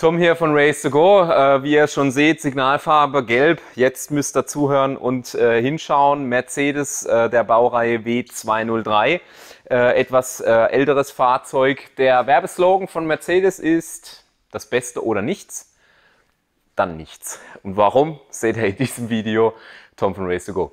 Tom hier von Race to Go. Äh, wie ihr schon seht, Signalfarbe gelb. Jetzt müsst ihr zuhören und äh, hinschauen. Mercedes äh, der Baureihe W203. Äh, etwas äh, älteres Fahrzeug. Der Werbeslogan von Mercedes ist das Beste oder nichts. Dann nichts. Und warum, seht ihr in diesem Video. Tom von Race to Go.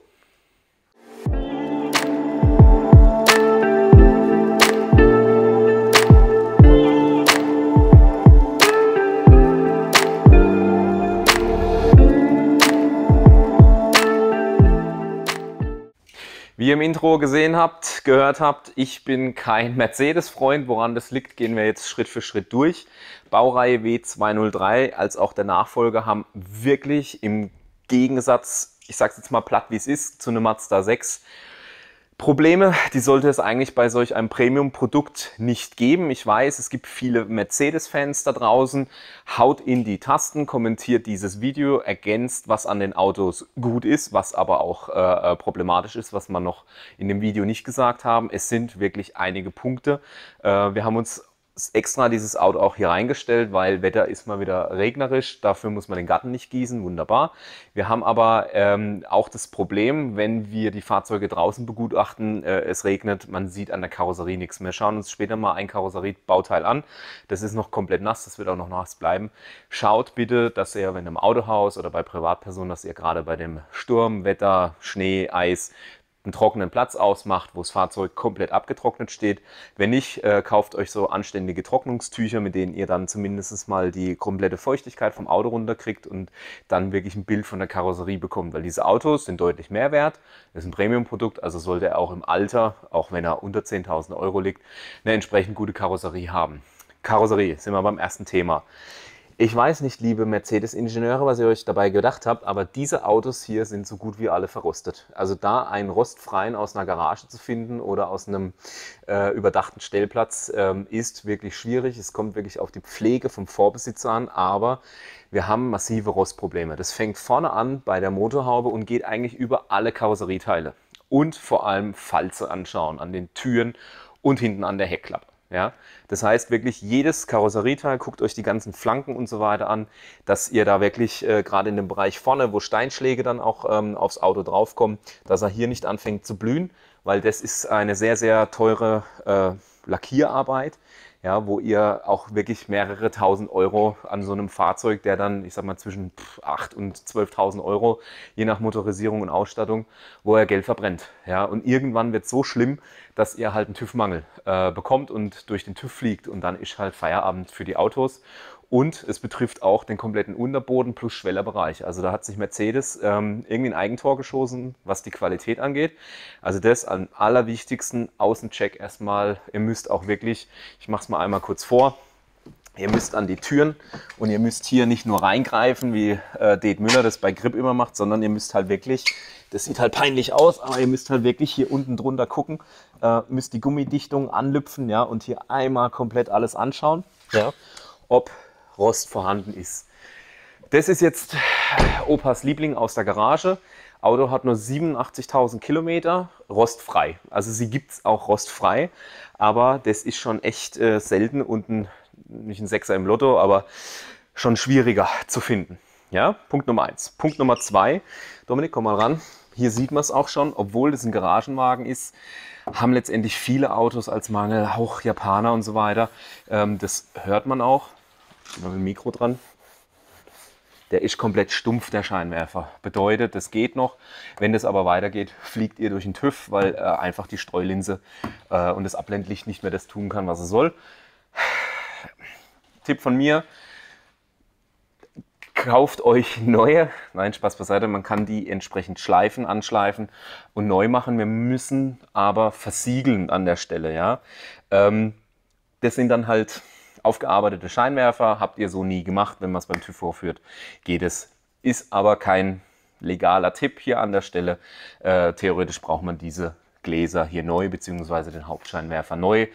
Wie ihr im Intro gesehen habt, gehört habt, ich bin kein Mercedes-Freund. Woran das liegt, gehen wir jetzt Schritt für Schritt durch. Baureihe W203 als auch der Nachfolger haben wirklich im Gegensatz, ich sag's jetzt mal platt, wie es ist, zu einem Mazda 6 Probleme, die sollte es eigentlich bei solch einem Premium-Produkt nicht geben. Ich weiß, es gibt viele Mercedes-Fans da draußen. Haut in die Tasten, kommentiert dieses Video, ergänzt, was an den Autos gut ist, was aber auch äh, äh problematisch ist, was man noch in dem Video nicht gesagt haben. Es sind wirklich einige Punkte. Äh, wir haben uns extra dieses Auto auch hier reingestellt, weil Wetter ist mal wieder regnerisch, dafür muss man den Garten nicht gießen, wunderbar. Wir haben aber ähm, auch das Problem, wenn wir die Fahrzeuge draußen begutachten, äh, es regnet, man sieht an der Karosserie nichts mehr. Schauen uns später mal ein Karosseriebauteil an, das ist noch komplett nass, das wird auch noch nass bleiben. Schaut bitte, dass ihr, wenn im Autohaus oder bei Privatpersonen, dass ihr gerade bei dem Sturm, Wetter, Schnee, Eis, einen trockenen Platz ausmacht, wo das Fahrzeug komplett abgetrocknet steht. Wenn nicht, äh, kauft euch so anständige Trocknungstücher, mit denen ihr dann zumindest mal die komplette Feuchtigkeit vom Auto runterkriegt und dann wirklich ein Bild von der Karosserie bekommt, weil diese Autos sind deutlich mehr wert. Das ist ein Premium-Produkt, also sollte er auch im Alter, auch wenn er unter 10.000 Euro liegt, eine entsprechend gute Karosserie haben. Karosserie, sind wir beim ersten Thema. Ich weiß nicht, liebe Mercedes-Ingenieure, was ihr euch dabei gedacht habt, aber diese Autos hier sind so gut wie alle verrostet. Also da einen rostfreien aus einer Garage zu finden oder aus einem äh, überdachten Stellplatz ähm, ist wirklich schwierig. Es kommt wirklich auf die Pflege vom Vorbesitzer an, aber wir haben massive Rostprobleme. Das fängt vorne an bei der Motorhaube und geht eigentlich über alle Karosserieteile und vor allem Falze anschauen an den Türen und hinten an der Heckklappe. Ja? Das heißt wirklich jedes Karosserieteil, guckt euch die ganzen Flanken und so weiter an, dass ihr da wirklich äh, gerade in dem Bereich vorne, wo Steinschläge dann auch ähm, aufs Auto draufkommen, dass er hier nicht anfängt zu blühen, weil das ist eine sehr, sehr teure äh, Lackierarbeit ja, wo ihr auch wirklich mehrere tausend Euro an so einem Fahrzeug, der dann, ich sag mal, zwischen 8 und 12.000 Euro, je nach Motorisierung und Ausstattung, wo er Geld verbrennt. Ja, und irgendwann wird es so schlimm, dass ihr halt einen TÜV-Mangel äh, bekommt und durch den TÜV fliegt und dann ist halt Feierabend für die Autos und es betrifft auch den kompletten Unterboden plus Schwellerbereich. Also da hat sich Mercedes ähm, irgendwie ein Eigentor geschossen, was die Qualität angeht. Also das am allerwichtigsten Außencheck erstmal. Ihr müsst auch wirklich, ich mache es mal einmal kurz vor, Ihr müsst an die Türen und ihr müsst hier nicht nur reingreifen, wie äh, Det Müller das bei Grip immer macht, sondern ihr müsst halt wirklich, das sieht halt peinlich aus, aber ihr müsst halt wirklich hier unten drunter gucken, äh, müsst die Gummidichtung anlüpfen ja, und hier einmal komplett alles anschauen, ja, ob Rost vorhanden ist. Das ist jetzt Opas Liebling aus der Garage. Auto hat nur 87.000 Kilometer, rostfrei. Also sie gibt es auch rostfrei, aber das ist schon echt äh, selten und ein, nicht ein Sechser im Lotto, aber schon schwieriger zu finden. Ja, Punkt Nummer eins. Punkt Nummer zwei, Dominik, komm mal ran. Hier sieht man es auch schon, obwohl das ein Garagenwagen ist, haben letztendlich viele Autos als Mangel, auch Japaner und so weiter. Ähm, das hört man auch noch ein Mikro dran. Der ist komplett stumpf, der Scheinwerfer. Bedeutet, das geht noch. Wenn das aber weitergeht, fliegt ihr durch den TÜV, weil äh, einfach die Streulinse äh, und das Ablendlicht nicht mehr das tun kann, was es soll. Tipp von mir, kauft euch neue. Nein, Spaß beiseite, man kann die entsprechend schleifen, anschleifen und neu machen. Wir müssen aber versiegeln an der Stelle. Ja? Ähm, das sind dann halt Aufgearbeitete Scheinwerfer habt ihr so nie gemacht, wenn man es beim TÜV vorführt, geht es. Ist aber kein legaler Tipp hier an der Stelle. Äh, theoretisch braucht man diese Gläser hier neu, beziehungsweise den Hauptscheinwerfer neu.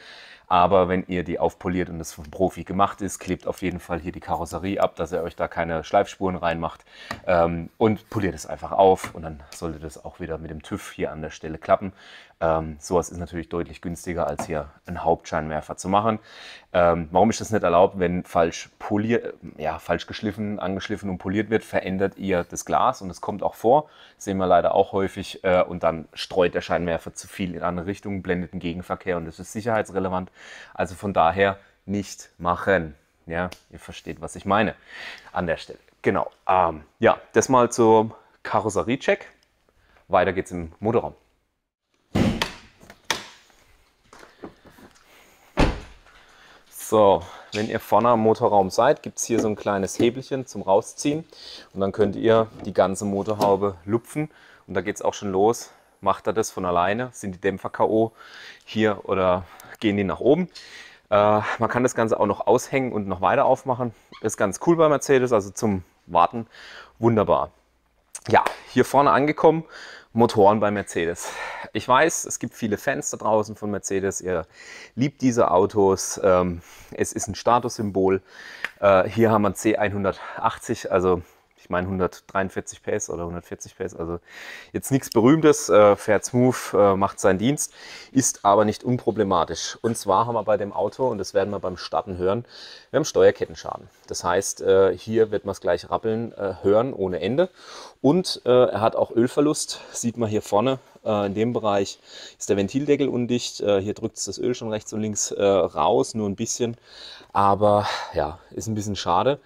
Aber wenn ihr die aufpoliert und das vom Profi gemacht ist, klebt auf jeden Fall hier die Karosserie ab, dass ihr euch da keine Schleifspuren reinmacht ähm, und poliert es einfach auf und dann sollte das auch wieder mit dem TÜV hier an der Stelle klappen. Ähm, sowas ist natürlich deutlich günstiger, als hier einen Hauptscheinwerfer zu machen. Ähm, warum ist das nicht erlaubt? Wenn falsch, poliert, ja, falsch geschliffen, angeschliffen und poliert wird, verändert ihr das Glas und es kommt auch vor. Das sehen wir leider auch häufig. Äh, und dann streut der Scheinwerfer zu viel in andere Richtungen, blendet den Gegenverkehr und das ist sicherheitsrelevant. Also von daher nicht machen. Ja, ihr versteht, was ich meine an der Stelle. Genau. Ähm, ja, das mal zum Karosseriecheck. Weiter geht's im Motorraum. So, wenn ihr vorne am Motorraum seid, gibt es hier so ein kleines Hebelchen zum Rausziehen und dann könnt ihr die ganze Motorhaube lupfen und da geht es auch schon los. Macht er das von alleine? Sind die Dämpfer K.O. hier oder gehen die nach oben? Äh, man kann das Ganze auch noch aushängen und noch weiter aufmachen. Ist ganz cool bei Mercedes, also zum Warten wunderbar. Ja, hier vorne angekommen Motoren bei Mercedes. Ich weiß, es gibt viele Fans da draußen von Mercedes. Ihr liebt diese Autos. Ähm, es ist ein Statussymbol. Äh, hier haben wir C180, also ich meine 143 PS oder 140 PS, also jetzt nichts Berühmtes, äh, fährt smooth, äh, macht seinen Dienst, ist aber nicht unproblematisch. Und zwar haben wir bei dem Auto, und das werden wir beim Starten hören, wir haben Steuerkettenschaden. Das heißt, äh, hier wird man es gleich rappeln äh, hören ohne Ende. Und äh, er hat auch Ölverlust, sieht man hier vorne. Äh, in dem Bereich ist der Ventildeckel undicht. Hier drückt es das Öl schon rechts und links raus, nur ein bisschen. Aber ja, ist ein bisschen schade.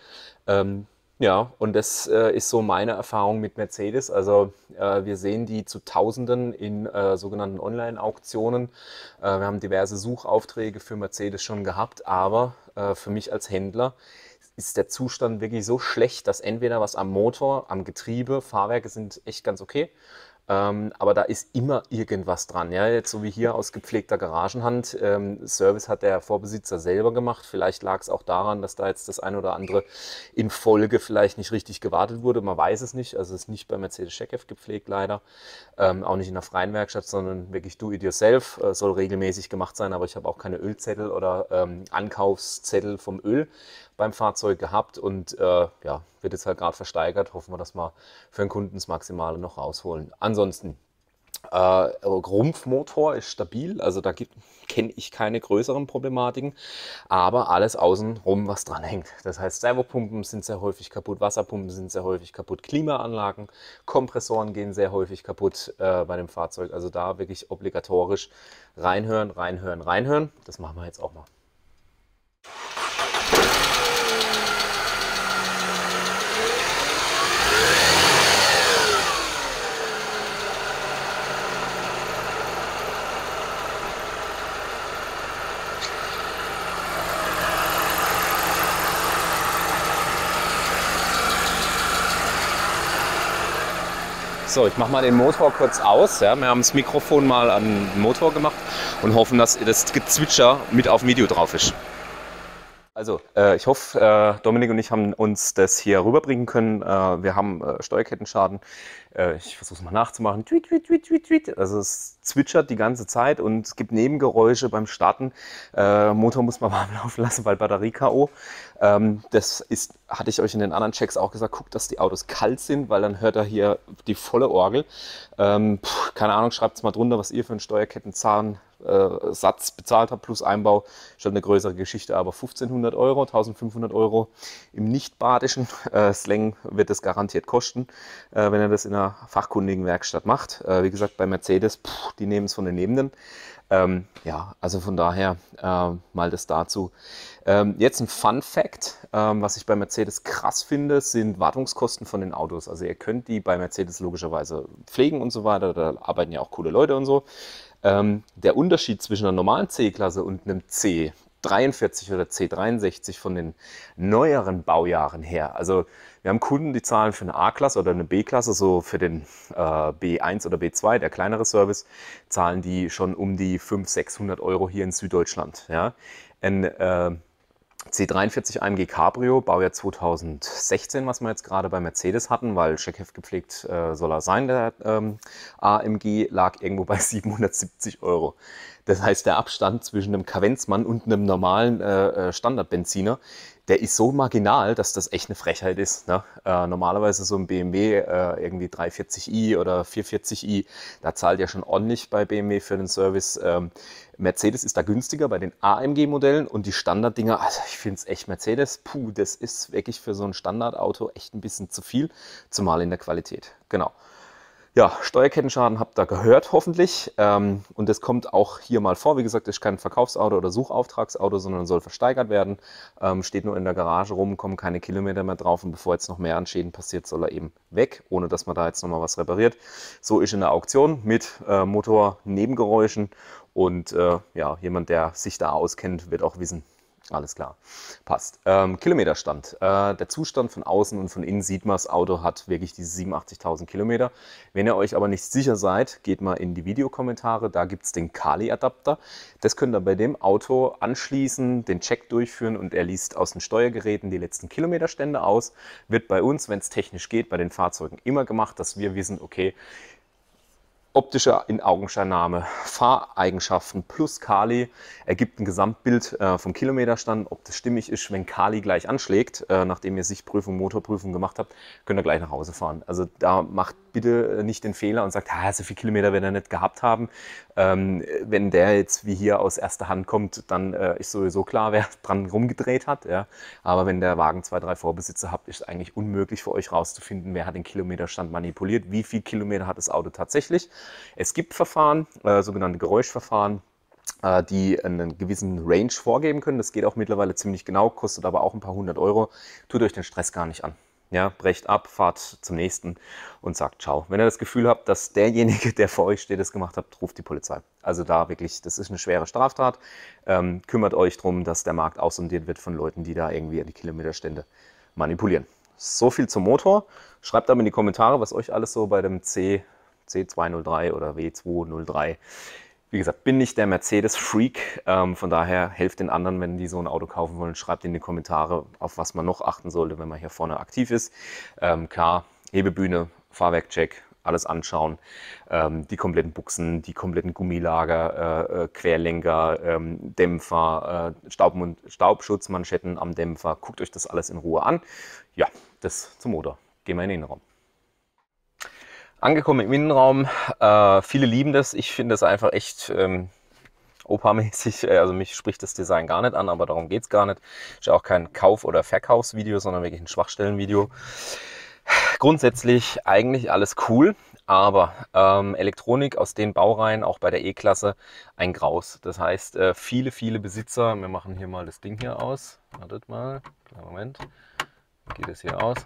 Ähm, ja, und das äh, ist so meine Erfahrung mit Mercedes. Also äh, wir sehen die zu Tausenden in äh, sogenannten Online-Auktionen. Äh, wir haben diverse Suchaufträge für Mercedes schon gehabt, aber äh, für mich als Händler ist der Zustand wirklich so schlecht, dass entweder was am Motor, am Getriebe, Fahrwerke sind echt ganz okay, ähm, aber da ist immer irgendwas dran. Ja? Jetzt so wie hier aus gepflegter Garagenhand. Ähm, Service hat der Vorbesitzer selber gemacht. Vielleicht lag es auch daran, dass da jetzt das eine oder andere in Folge vielleicht nicht richtig gewartet wurde. Man weiß es nicht. Also es ist nicht bei Mercedes Checkf gepflegt leider. Ähm, auch nicht in der freien Werkstatt, sondern wirklich do it yourself. Äh, soll regelmäßig gemacht sein, aber ich habe auch keine Ölzettel oder ähm, Ankaufszettel vom Öl beim Fahrzeug gehabt und äh, ja, wird jetzt halt gerade versteigert. Hoffen wir, dass wir für den Kunden das Maximale noch rausholen. Ansonsten, äh, Rumpfmotor ist stabil, also da kenne ich keine größeren Problematiken, aber alles außenrum, was dran hängt. Das heißt, Servopumpen sind sehr häufig kaputt, Wasserpumpen sind sehr häufig kaputt, Klimaanlagen, Kompressoren gehen sehr häufig kaputt äh, bei dem Fahrzeug. Also da wirklich obligatorisch reinhören, reinhören, reinhören. Das machen wir jetzt auch mal. So, ich mache mal den Motor kurz aus. Ja. Wir haben das Mikrofon mal an den Motor gemacht und hoffen, dass das Gezwitscher mit auf dem Video drauf ist. Also, äh, ich hoffe, äh, Dominik und ich haben uns das hier rüberbringen können. Äh, wir haben äh, Steuerkettenschaden. Äh, ich versuche es mal nachzumachen. Tweet, tweet, tweet, tweet, tweet. Also es zwitschert die ganze Zeit und es gibt Nebengeräusche beim Starten. Äh, Motor muss man warm laufen lassen, weil Batterie K.O. Ähm, das ist, hatte ich euch in den anderen Checks auch gesagt, guckt, dass die Autos kalt sind, weil dann hört er hier die volle Orgel. Ähm, pff, keine Ahnung, schreibt es mal drunter, was ihr für einen Steuerkettenzahn äh, Satz bezahlt habe plus Einbau, schon eine größere Geschichte, aber 1500 Euro, 1500 Euro im nicht-badischen äh, Slang wird das garantiert kosten, äh, wenn ihr das in einer fachkundigen Werkstatt macht. Äh, wie gesagt, bei Mercedes, pff, die nehmen es von den Lebenden. Ähm, ja, also von daher äh, mal das dazu. Ähm, jetzt ein Fun Fact, ähm, was ich bei Mercedes krass finde, sind Wartungskosten von den Autos. Also ihr könnt die bei Mercedes logischerweise pflegen und so weiter, da arbeiten ja auch coole Leute und so. Ähm, der Unterschied zwischen einer normalen C-Klasse und einem C C43 oder C63 von den neueren Baujahren her. Also wir haben Kunden, die zahlen für eine A-Klasse oder eine B-Klasse, so für den äh, B1 oder B2, der kleinere Service, zahlen die schon um die 500, 600 Euro hier in Süddeutschland. Ja? Ein äh, C43 AMG Cabrio, Baujahr 2016, was wir jetzt gerade bei Mercedes hatten, weil Checkheft gepflegt äh, soll er sein, der ähm, AMG lag irgendwo bei 770 Euro. Das heißt, der Abstand zwischen einem Kavenzmann und einem normalen äh, äh, Standardbenziner, der ist so marginal, dass das echt eine Frechheit ist. Ne? Äh, normalerweise so ein BMW äh, irgendwie 340i oder 440i, da zahlt ja schon ordentlich bei BMW für den Service. Ähm, Mercedes ist da günstiger bei den AMG-Modellen und die Standard-Dinger, also ich finde es echt Mercedes, puh, das ist wirklich für so ein Standardauto echt ein bisschen zu viel, zumal in der Qualität. Genau. Ja, Steuerkettenschaden habt ihr gehört, hoffentlich. Ähm, und das kommt auch hier mal vor. Wie gesagt, das ist kein Verkaufsauto oder Suchauftragsauto, sondern soll versteigert werden. Ähm, steht nur in der Garage rum, kommen keine Kilometer mehr drauf. Und bevor jetzt noch mehr an Schäden passiert, soll er eben weg, ohne dass man da jetzt nochmal was repariert. So ist in der Auktion mit äh, Motor-Nebengeräuschen und äh, ja, jemand, der sich da auskennt, wird auch wissen, alles klar, passt. Ähm, Kilometerstand. Äh, der Zustand von außen und von innen sieht man, das Auto hat wirklich diese 87.000 Kilometer. Wenn ihr euch aber nicht sicher seid, geht mal in die Videokommentare, da gibt es den Kali-Adapter. Das könnt ihr bei dem Auto anschließen, den Check durchführen und er liest aus den Steuergeräten die letzten Kilometerstände aus. Wird bei uns, wenn es technisch geht, bei den Fahrzeugen immer gemacht, dass wir wissen, okay, Optische in Augenscheinnahme, Fahreigenschaften plus Kali ergibt ein Gesamtbild äh, vom Kilometerstand. Ob das stimmig ist, wenn Kali gleich anschlägt, äh, nachdem ihr Sichtprüfung, Motorprüfung gemacht habt, könnt ihr gleich nach Hause fahren. Also da macht bitte äh, nicht den Fehler und sagt, ah, so viele Kilometer wird er nicht gehabt haben. Ähm, wenn der jetzt wie hier aus erster Hand kommt, dann äh, ist sowieso klar, wer dran rumgedreht hat. Ja. Aber wenn der Wagen zwei, drei Vorbesitzer hat, ist es eigentlich unmöglich für euch rauszufinden, wer hat den Kilometerstand manipuliert, wie viel Kilometer hat das Auto tatsächlich. Es gibt Verfahren, äh, sogenannte Geräuschverfahren äh, die einen gewissen Range vorgeben können. Das geht auch mittlerweile ziemlich genau, kostet aber auch ein paar hundert Euro. Tut euch den Stress gar nicht an. Ja, brecht ab, fahrt zum nächsten und sagt Ciao. Wenn ihr das Gefühl habt, dass derjenige, der vor euch steht, das gemacht hat, ruft die Polizei. Also da wirklich, das ist eine schwere Straftat. Ähm, kümmert euch darum, dass der Markt aussondiert wird von Leuten, die da irgendwie die Kilometerstände manipulieren. So viel zum Motor. Schreibt aber in die Kommentare, was euch alles so bei dem C, C203 oder W203 wie gesagt, bin nicht der Mercedes-Freak. Ähm, von daher helft den anderen, wenn die so ein Auto kaufen wollen. Schreibt in die Kommentare, auf was man noch achten sollte, wenn man hier vorne aktiv ist. Ähm, klar, Hebebühne, Fahrwerkcheck, alles anschauen. Ähm, die kompletten Buchsen, die kompletten Gummilager, äh, äh Querlenker, ähm, Dämpfer, äh, Staub Staubschutzmanschetten am Dämpfer. Guckt euch das alles in Ruhe an. Ja, das zum Motor. Gehen wir in den Innenraum. Angekommen im Innenraum, äh, viele lieben das. Ich finde das einfach echt ähm, Opa-mäßig. Äh, also mich spricht das Design gar nicht an, aber darum geht es gar nicht. Ist ja auch kein Kauf- oder Verkaufsvideo, sondern wirklich ein Schwachstellenvideo. Grundsätzlich eigentlich alles cool, aber ähm, Elektronik aus den Baureihen, auch bei der E-Klasse, ein Graus. Das heißt, äh, viele, viele Besitzer, wir machen hier mal das Ding hier aus. Wartet mal, Moment. Geht es hier aus?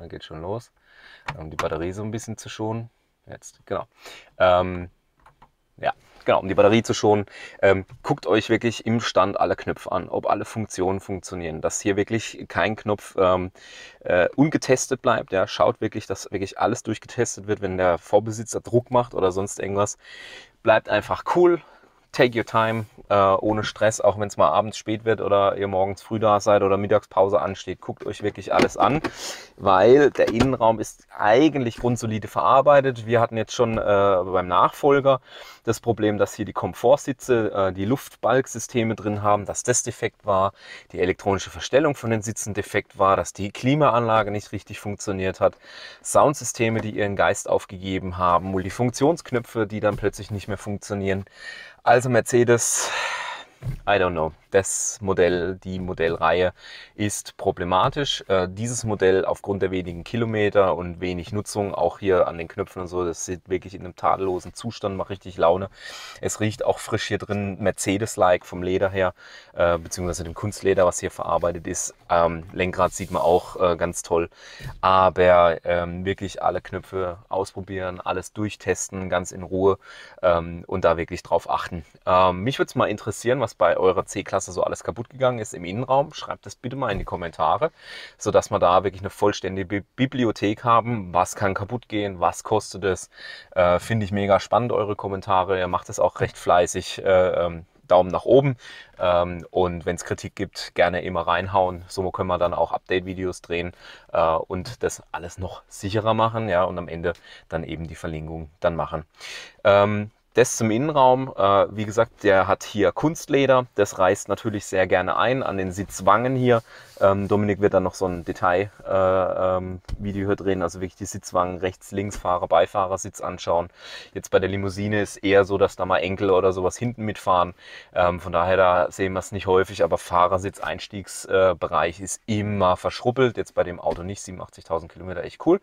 Ja, geht schon los um die Batterie so ein bisschen zu schonen. Jetzt, genau. Ähm, ja, genau, um die Batterie zu schonen. Ähm, guckt euch wirklich im Stand alle Knöpfe an, ob alle Funktionen funktionieren, dass hier wirklich kein Knopf ähm, äh, ungetestet bleibt. Ja. Schaut wirklich, dass wirklich alles durchgetestet wird, wenn der Vorbesitzer Druck macht oder sonst irgendwas. Bleibt einfach cool, take your time, äh, ohne Stress, auch wenn es mal abends spät wird oder ihr morgens früh da seid oder Mittagspause ansteht. Guckt euch wirklich alles an, weil der Innenraum ist eigentlich grundsolide verarbeitet. Wir hatten jetzt schon äh, beim Nachfolger das Problem, dass hier die Komfortsitze, äh, die Luftbalksysteme drin haben, dass das defekt war, die elektronische Verstellung von den Sitzen defekt war, dass die Klimaanlage nicht richtig funktioniert hat, Soundsysteme, die ihren Geist aufgegeben haben, Multifunktionsknöpfe, die dann plötzlich nicht mehr funktionieren. Also Mercedes, I don't know das Modell, die Modellreihe ist problematisch. Äh, dieses Modell aufgrund der wenigen Kilometer und wenig Nutzung, auch hier an den Knöpfen und so, das sieht wirklich in einem tadellosen Zustand, macht richtig Laune. Es riecht auch frisch hier drin, Mercedes-like vom Leder her, äh, beziehungsweise dem Kunstleder, was hier verarbeitet ist. Ähm, Lenkrad sieht man auch äh, ganz toll. Aber ähm, wirklich alle Knöpfe ausprobieren, alles durchtesten, ganz in Ruhe ähm, und da wirklich drauf achten. Ähm, mich würde es mal interessieren, was bei eurer C-Klasse was da so alles kaputt gegangen ist im Innenraum. Schreibt das bitte mal in die Kommentare, sodass wir da wirklich eine vollständige Bibliothek haben. Was kann kaputt gehen? Was kostet es? Äh, Finde ich mega spannend, eure Kommentare. Ihr macht es auch recht fleißig. Äh, ähm, Daumen nach oben. Ähm, und wenn es Kritik gibt, gerne immer reinhauen. So können wir dann auch Update-Videos drehen äh, und das alles noch sicherer machen. Ja, und am Ende dann eben die Verlinkung dann machen. Ähm, das zum Innenraum. Äh, wie gesagt, der hat hier Kunstleder. Das reißt natürlich sehr gerne ein an den Sitzwangen hier. Ähm, Dominik wird dann noch so ein Detail-Video äh, ähm, drehen, also wirklich die Sitzwangen rechts, links, Fahrer, Beifahrersitz anschauen. Jetzt bei der Limousine ist eher so, dass da mal Enkel oder sowas hinten mitfahren. Ähm, von daher, da sehen wir es nicht häufig, aber Fahrersitz-Einstiegsbereich äh, ist immer verschrubbelt. Jetzt bei dem Auto nicht, 87.000 Kilometer, echt cool.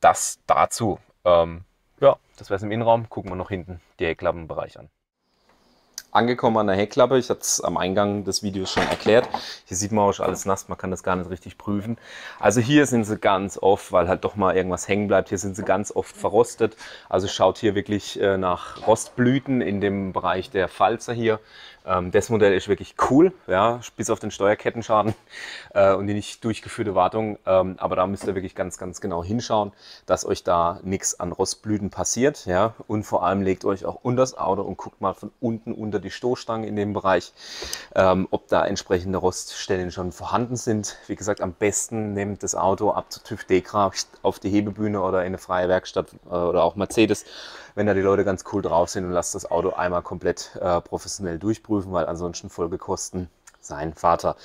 Das dazu. Ähm, ja, das wäre es im Innenraum. Gucken wir noch hinten die Heckklappenbereich an. Angekommen an der Heckklappe, ich hatte es am Eingang des Videos schon erklärt. Hier sieht man auch schon alles nass, man kann das gar nicht richtig prüfen. Also hier sind sie ganz oft, weil halt doch mal irgendwas hängen bleibt. Hier sind sie ganz oft verrostet. Also schaut hier wirklich äh, nach Rostblüten in dem Bereich der Falzer hier. Ähm, das Modell ist wirklich cool, ja, bis auf den Steuerkettenschaden äh, und die nicht durchgeführte Wartung. Ähm, aber da müsst ihr wirklich ganz, ganz genau hinschauen, dass euch da nichts an Rostblüten passiert. Ja. Und vor allem legt euch auch unter das Auto und guckt mal von unten unter die Stoßstange in dem Bereich, ähm, ob da entsprechende Roststellen schon vorhanden sind. Wie gesagt, am besten nehmt das Auto ab zur TÜV Degra auf die Hebebühne oder in eine freie Werkstatt äh, oder auch Mercedes, wenn da die Leute ganz cool drauf sind und lasst das Auto einmal komplett äh, professionell durchprüfen überprüfen, weil ansonsten Folgekosten sein Vater.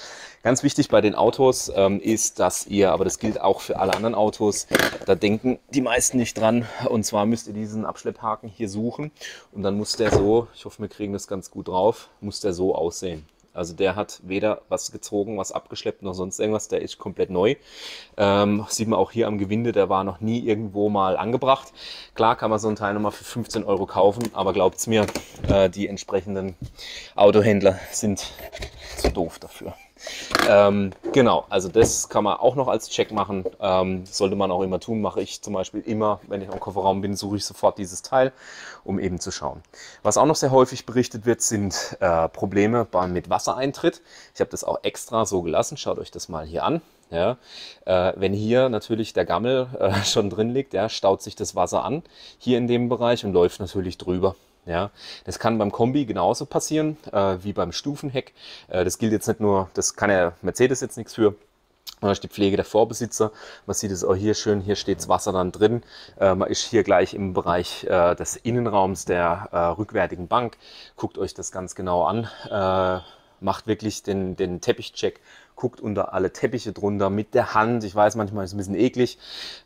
Ganz wichtig bei den Autos ähm, ist, dass ihr, aber das gilt auch für alle anderen Autos, da denken die meisten nicht dran. Und zwar müsst ihr diesen Abschlepphaken hier suchen und dann muss der so, ich hoffe, wir kriegen das ganz gut drauf, muss der so aussehen. Also der hat weder was gezogen, was abgeschleppt noch sonst irgendwas. Der ist komplett neu. Ähm, sieht man auch hier am Gewinde, der war noch nie irgendwo mal angebracht. Klar kann man so ein Teil nochmal für 15 Euro kaufen, aber glaubt es mir, äh, die entsprechenden Autohändler sind zu doof dafür. Ähm, genau, also das kann man auch noch als Check machen. Ähm, sollte man auch immer tun, mache ich zum Beispiel immer, wenn ich im Kofferraum bin, suche ich sofort dieses Teil, um eben zu schauen. Was auch noch sehr häufig berichtet wird, sind äh, Probleme beim, mit Wassereintritt. Ich habe das auch extra so gelassen, schaut euch das mal hier an. Ja, äh, wenn hier natürlich der Gammel äh, schon drin liegt, ja, staut sich das Wasser an, hier in dem Bereich und läuft natürlich drüber. Ja, das kann beim Kombi genauso passieren äh, wie beim Stufenheck. Äh, das gilt jetzt nicht nur, das kann ja Mercedes jetzt nichts für. Da ist die Pflege der Vorbesitzer. Man sieht es auch hier schön, hier steht das Wasser dann drin. Äh, man ist hier gleich im Bereich äh, des Innenraums der äh, rückwärtigen Bank. Guckt euch das ganz genau an. Äh, macht wirklich den, den Teppichcheck guckt unter alle Teppiche drunter mit der Hand. Ich weiß, manchmal ist es ein bisschen eklig.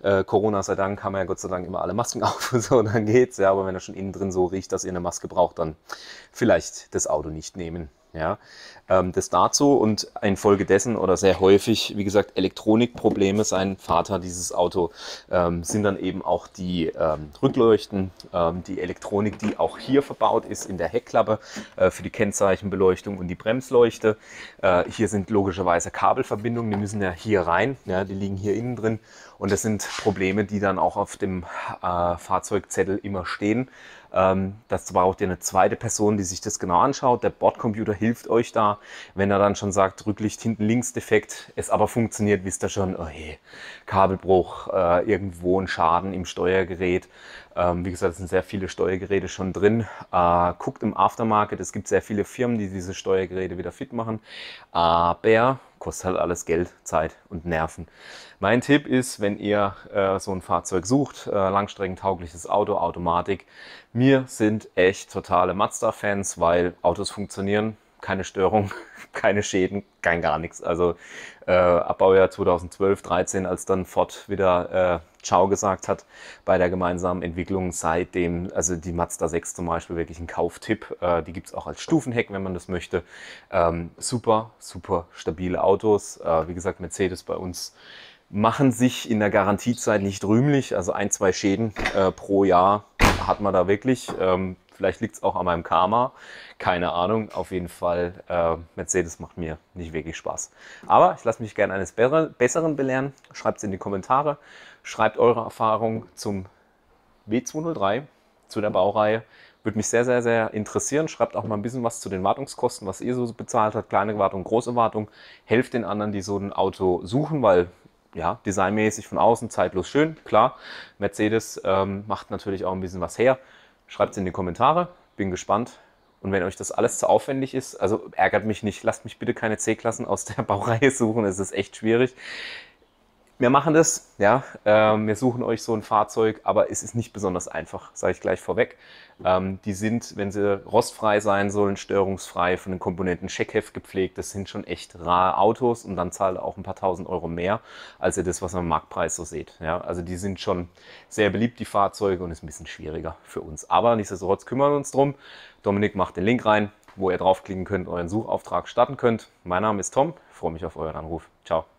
Äh, Corona sei Dank haben wir ja Gott sei Dank immer alle Masken auf und so, und dann geht's. Ja, aber wenn er schon innen drin so riecht, dass ihr eine Maske braucht, dann vielleicht das Auto nicht nehmen. Ja, ähm, das dazu und infolgedessen oder sehr häufig, wie gesagt, Elektronikprobleme, sein Vater dieses Auto, ähm, sind dann eben auch die ähm, Rückleuchten, ähm, die Elektronik, die auch hier verbaut ist in der Heckklappe äh, für die Kennzeichenbeleuchtung und die Bremsleuchte. Äh, hier sind logischerweise Kabelverbindungen, die müssen ja hier rein, ja, die liegen hier innen drin und das sind Probleme, die dann auch auf dem äh, Fahrzeugzettel immer stehen ähm, das braucht ihr eine zweite Person, die sich das genau anschaut. Der Bordcomputer hilft euch da. Wenn er dann schon sagt, Rücklicht hinten links defekt, es aber funktioniert, wisst ihr schon, oh hey, Kabelbruch, äh, irgendwo ein Schaden im Steuergerät. Ähm, wie gesagt, es sind sehr viele Steuergeräte schon drin. Äh, guckt im Aftermarket, es gibt sehr viele Firmen, die diese Steuergeräte wieder fit machen. Aber kostet halt alles Geld, Zeit und Nerven. Mein Tipp ist, wenn ihr äh, so ein Fahrzeug sucht, äh, langstreckentaugliches Auto, Automatik. Mir sind echt totale Mazda-Fans, weil Autos funktionieren, keine Störung, keine Schäden, kein gar nichts. Also äh, Abbaujahr 2012, 2013, als dann Ford wieder äh, Ciao gesagt hat bei der gemeinsamen Entwicklung, seitdem, also die Mazda 6 zum Beispiel wirklich ein Kauftipp. Äh, die gibt es auch als Stufenheck, wenn man das möchte. Ähm, super, super stabile Autos. Äh, wie gesagt, Mercedes bei uns machen sich in der Garantiezeit nicht rühmlich. Also ein, zwei Schäden äh, pro Jahr hat man da wirklich. Ähm, Vielleicht liegt es auch an meinem Karma. Keine Ahnung. Auf jeden Fall, äh, Mercedes macht mir nicht wirklich Spaß. Aber ich lasse mich gerne eines Besseren belehren. Schreibt es in die Kommentare. Schreibt eure Erfahrungen zum W203, zu der Baureihe. Würde mich sehr, sehr, sehr interessieren. Schreibt auch mal ein bisschen was zu den Wartungskosten, was ihr so bezahlt habt. Kleine Wartung, große Wartung. Helft den anderen, die so ein Auto suchen, weil ja, designmäßig von außen zeitlos schön, klar. Mercedes ähm, macht natürlich auch ein bisschen was her. Schreibt es in die Kommentare, bin gespannt. Und wenn euch das alles zu aufwendig ist, also ärgert mich nicht, lasst mich bitte keine C-Klassen aus der Baureihe suchen, es ist echt schwierig wir machen das, ja, ähm, wir suchen euch so ein Fahrzeug, aber es ist nicht besonders einfach, sage ich gleich vorweg. Ähm, die sind, wenn sie rostfrei sein sollen, störungsfrei, von den Komponenten Checkheft gepflegt, das sind schon echt rare Autos und dann zahlt auch ein paar tausend Euro mehr, als ihr das, was ihr am Marktpreis so seht. Ja, also die sind schon sehr beliebt, die Fahrzeuge, und ist ein bisschen schwieriger für uns. Aber nichtsdestotrotz kümmern wir uns drum. Dominik macht den Link rein, wo ihr draufklicken könnt, euren Suchauftrag starten könnt. Mein Name ist Tom, freue mich auf euren Anruf. Ciao.